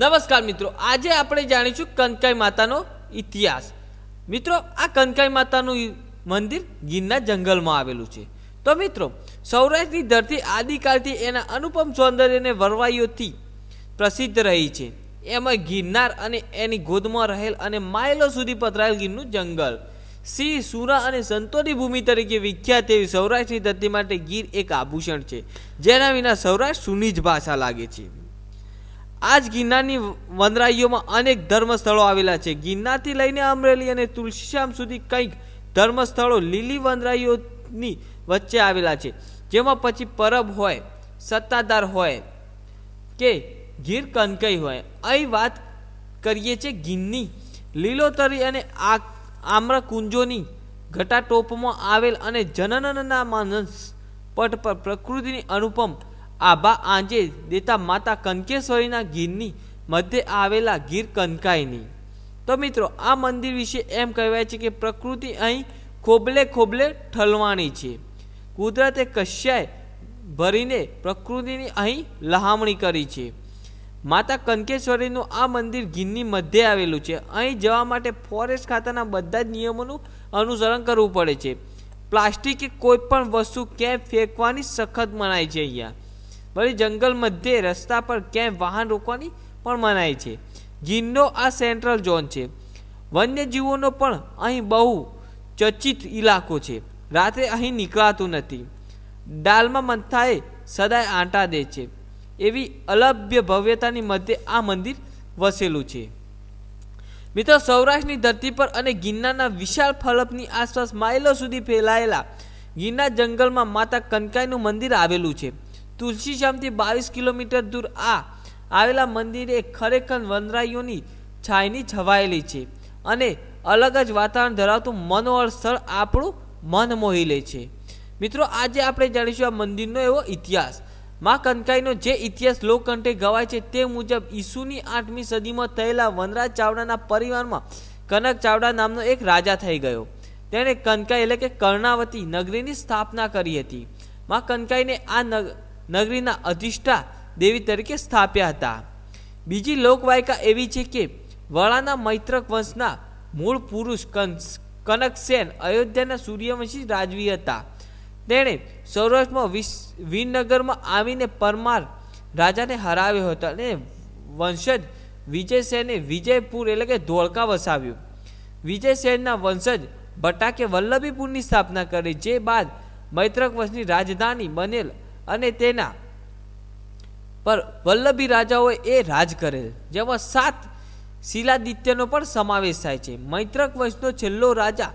નમસ્કાર મિત્રો આજે આપણે જાણીશું કનકાઈ માતાનો ઇતિહાસ મિત્રો આ કનકાઈ માતાનું મંદિર ગીરના જંગલમાં આવેલું છે તો મિત્રો સૌરાષ્ટ્રની ધરતી આદિકાળથી એના અનુપમ સૌંદર્યને વરવાઈઓથી પ્રસિદ્ધ રહી છે એમાં ગિરનાર અને એની ગોદમાં રહેલ અને માઇલો સુધી પથરાયેલ ગીરનું જંગલ સિંહ સુરા અને સંતોની ભૂમિ તરીકે વિખ્યાત એવી સૌરાષ્ટ્રની ધરતી માટે ગીર એક આભૂષણ છે જેના વિના સૌરાષ્ટ્ર સુની જ ભાષા લાગે છે આ જ ગિરનારની વનરાઈઓમાં અનેક ધર્મસ્થળો સ્થળો આવેલા છે ગિરનારથી લઈને અમરેલી અને તુલસીશ્યામ સુધી કંઈક ધર્મ સ્થળો લીલી વનરાઈઓની વચ્ચે આવેલા છે જેમાં પછી પરબ હોય સત્તાધાર હોય કે ગીર કનકઈ હોય અહીં વાત કરીએ છીએ ગીરની લીલોતરી અને આમ્ર કુંજોની ઘટાટોપમાં આવેલ અને જનનના માનસ પટ પર પ્રકૃતિની અનુપમ આભા આંજે દેતા માતા કનકેશ્વરીના ગીરની મધ્યે આવેલા ગીર કનકાઈની તો મિત્રો આ મંદિર વિશે એમ કહેવાય છે કે પ્રકૃતિ અહીં ખોબલે ખોબલે ઠલવાણી છે કુદરતે કશ્યાય ભરીને પ્રકૃતિની અહીં લહામણી કરી છે માતા કનકેશ્વરીનું આ મંદિર ગીરની મધ્યે આવેલું છે અહીં જવા માટે ફોરેસ્ટ ખાતાના બધા જ નિયમોનું અનુસરણ કરવું પડે છે પ્લાસ્ટિક કે કોઈ પણ વસ્તુ ક્યાંય ફેંકવાની સખત મનાય છે અહીંયા વળી જંગલ મધ્યે રસ્તા પર ક્યાંય વાહન રોકવાની પણ મનાય છે ગીરનો આ સેન્ટ્રલ ઝોન છે વન્યજીવોનો પણ અહીં બહુ ચર્ચિત ઇલાકો છે રાત્રે અહીં નીકળાતું નથી ડાલમાં મંથાએ સદાય આંટા દે છે એવી અલભ્ય ભવ્યતાની મધ્યે આ મંદિર વસેલું છે મિત્રો સૌરાષ્ટ્રની ધરતી પર અને ગિરનારના વિશાળ ફલકની આસપાસ માઇલો સુધી ફેલાયેલા ગિરનાર જંગલમાં માતા કનકાઈનું મંદિર આવેલું છે તુલસીશ્યામથી બાવીસ કિલોમીટર દૂર આ આવેલા મંદિરે ખરેખર વનરાઈઓની છાયની છવાયેલી છે અને અલગ જ વાતાવરણ ધરાવતું મનોહર સ્થળ આપણું મન મોહી લે છે મિત્રો આજે આપણે જાણીશું આ મંદિરનો એવો ઇતિહાસ માં કનકાઈનો જે ઇતિહાસ લોકકંઠે ગવાય છે તે મુજબ ઈસુની આઠમી સદીમાં થયેલા વનરાજ ચાવડાના પરિવારમાં કનક ચાવડા નામનો એક રાજા થઈ ગયો તેણે કનકાઈ એટલે કે કર્ણાવતી નગરીની સ્થાપના કરી હતી માં કનકાઈને આ નગરીના અધિષ્ઠા દેવી તરીકે સ્થાપ્યા હતા બીજી લોકવાયકા એવી છે કે વળાના મૈત્રક વંશના મૂળ પુરુષ કંસ કનકસેન અયોધ્યાના સૂર્યવંશી રાજવી હતા તેણે સૌરાષ્ટ્રમાં વિનગરમાં આવીને પરમાર રાજાને હરાવ્યો હતો અને વંશજ વિજયસેને વિજયપુર એટલે કે ધોળકા વસાવ્યું વિજયસેનના વંશજ બટાકે વલ્લભીપુરની સ્થાપના કરી જે બાદ મૈત્રક વંશની રાજધાની બનેલ અને તેના પર વલ્લભી રાજાઓ એ રાજ કરેલ જેમાં સાત શિલાદિત્યનો પણ સમાવેશ થાય છે મૈત્રક વંશનો છેલ્લો રાજા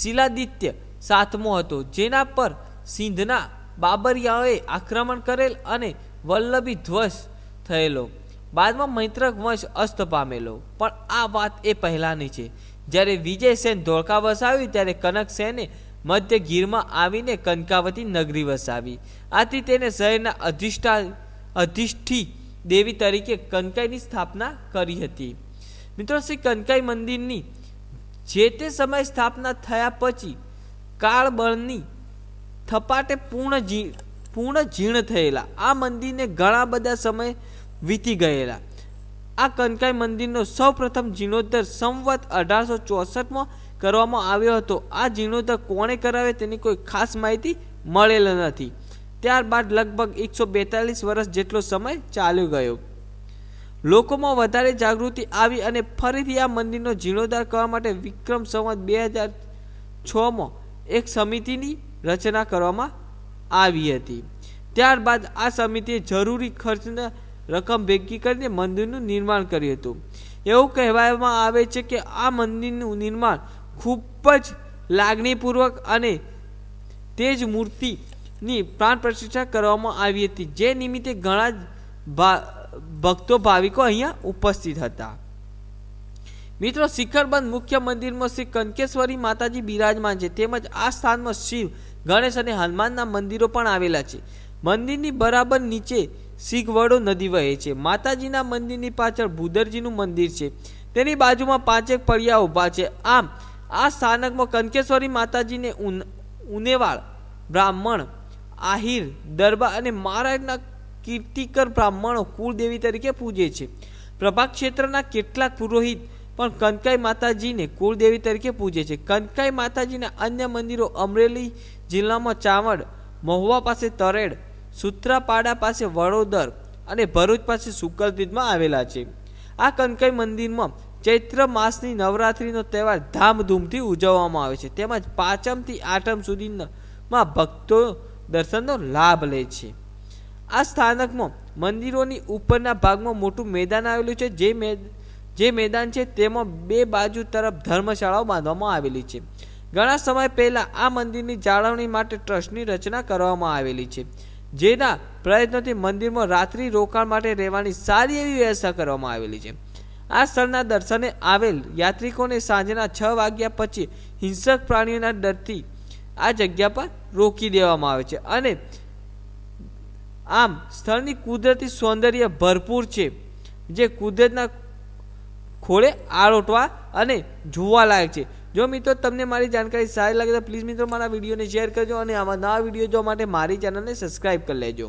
શિલાદિત્ય સાતમો હતો જેના પર સિંધના બાબરિયાઓએ આક્રમણ કરેલ અને વલ્લભી ધ્વસ થયેલો બાદમાં મૈત્રક વંશ અસ્ત પામેલો પણ આ વાત એ પહેલાંની છે જ્યારે વિજયસેન ધોળકા વસાવ્યું ત્યારે કનકસેને મધ્ય ગીરમાં આવીને કનકાવતી નગરી વસાવી આથી તેને શહેરના અધિષ્ઠા અધિષ્ઠી દેવી તરીકે કનકાઈની સ્થાપના કરી હતી મિત્રો શ્રી કનકાઈ મંદિરની જે તે સમય સ્થાપના થયા પછી કાળબળની થપાટે પૂર્ણ જી પૂર્ણ જીર્ણ થયેલા આ મંદિરને ઘણા બધા સમય વીતી ગયેલા આ કનકાઈ મંદિરનો સૌપ્રથમ જીર્ણોદ્ધાર સંવત અઢારસો ચોસઠમાં કરવામાં આવ્યો હતો આ જીર્ણોદ્ધાર કોણે કરાવે તેની કોઈ ખાસ માહિતી મળેલ નથી ત્યારબાદ લગભગ એકસો બેતાલીસ વર્ષ જેટલો સમય ચાલ્યો ગયો લોકોમાં વધારે જાગૃતિ આવી અને ફરીથી આ મંદિરનો જીર્ણોદ્ધાર કરવા માટે વિક્રમ સંવત બે હજાર છમાં એક સમિતિની રચના કરવામાં આવી હતી ત્યારબાદ આ સમિતિએ જરૂરી ખર્ચના રકમ ભેગી કરીને મંદિરનું નિર્માણ કર્યું હતું એવું કહેવામાં આવે છે કે આ મંદિરનું નિર્માણ ખૂબ જ લાગણીપૂર્વક અને તે જ મૂર્તિની પ્રાણ પ્રતિષ્ઠા કરવામાં આવી હતી જે નિમિત્તે ઘણા જ ભક્તો ભાવિકો અહીંયા ઉપસ્થિત હતા મિત્રો શિખરબંધ મુખ્ય મંદિરમાં શ્રી કંકેશ્વરી માતાજી બિરાજમાન છે તેમજ આ સ્થાનમાં શિવ ગણેશ અને હનુમાનના મંદિરો પણ આવેલા છે મંદિરની બરાબર નીચે શીખવડો નદી વહે છે માતાજીના મંદિરની પાછળ ભૂદરજીનું મંદિર છે તેની બાજુમાં પાંચેક પડિયા ઊભા છે આમ આ સ્થાનકમાં કંકેશ્વરી માતાજીને ઉનેવાળ બ્રાહ્મણ આહિર દરબા અને મહારાજના કીર્તિકર બ્રાહ્મણો કુળદેવી તરીકે પૂજે છે પ્રભા ક્ષેત્રના કેટલાક પુરોહિત પણ કનકાઈ માતાજીને કુળદેવી તરીકે પૂજે છે કનકાઈ માતાજીના અન્ય મંદિરો અમરેલી જિલ્લામાં ચાવડ મહુવા પાસે તરેડ સુત્રાપાડા પાસે વડોદર અને ભરૂચ પાસે સુકલતીજમાં આવેલા છે આ કનકાઈ મંદિરમાં ચૈત્ર માસની નવરાત્રિનો તહેવાર ધામધૂમથી ઉજવવામાં આવે છે તેમજ પાંચમથી આઠમ સુધીમાં ભક્તો દર્શનનો લાભ લે છે આ સ્થાનકમાં મંદિરોની ઉપરના ભાગમાં મોટું મેદાન આવેલું છે જે જે મેદાન છે તેમાં બે બાજુ તરફ ધર્મશાળાઓ બાંધવામાં આવેલી છે ઘણા સમય પહેલાં આ મંદિરની જાળવણી માટે ટ્રસ્ટની રચના કરવામાં આવેલી છે જેના પ્રયત્નોથી મંદિરમાં રાત્રિ રોકાણ માટે રહેવાની સારી એવી વ્યવસ્થા કરવામાં આવેલી છે આ સ્થળના દર્શને આવેલ યાત્રિકોને સાંજના છ વાગ્યા પછી હિંસક પ્રાણીઓના ડરથી આ જગ્યા પર રોકી દેવામાં આવે છે અને આમ સ્થળની કુદરતી સૌંદર્ય ભરપૂર છે જે કુદરતના ખોળે આરોટવા અને જોવા લાયક છે જો મિત્રો તમને મારી જાણકારી સારી લાગે તો પ્લીઝ મિત્રો મારા વિડીયોને શેર કરજો અને આવા નવા વિડીયો જોવા માટે મારી ચેનલને સબસ્ક્રાઈબ કરી લેજો